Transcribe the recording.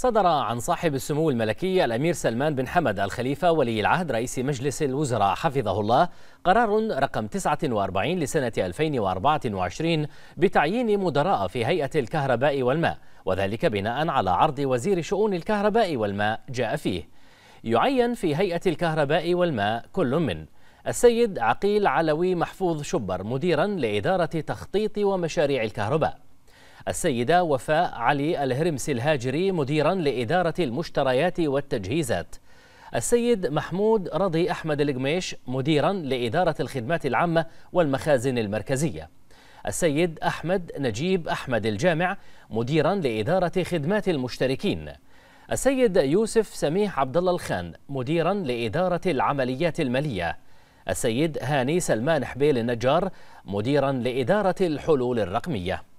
صدر عن صاحب السمو الملكي الأمير سلمان بن حمد الخليفة ولي العهد رئيس مجلس الوزراء حفظه الله قرار رقم 49 لسنة 2024 بتعيين مدراء في هيئة الكهرباء والماء وذلك بناء على عرض وزير شؤون الكهرباء والماء جاء فيه يعين في هيئة الكهرباء والماء كل من السيد عقيل علوي محفوظ شبر مديرا لإدارة تخطيط ومشاريع الكهرباء السيدة وفاء علي الهرمسي الهاجري مديرا لإدارة المشتريات والتجهيزات السيد محمود رضي أحمد القميش مديرا لإدارة الخدمات العامة والمخازن المركزية السيد أحمد نجيب أحمد الجامع مديرا لإدارة خدمات المشتركين السيد يوسف سميح عبد الله الخان مديرا لإدارة العمليات المالية السيد هاني سلمان حبيل النجار مديرا لإدارة الحلول الرقمية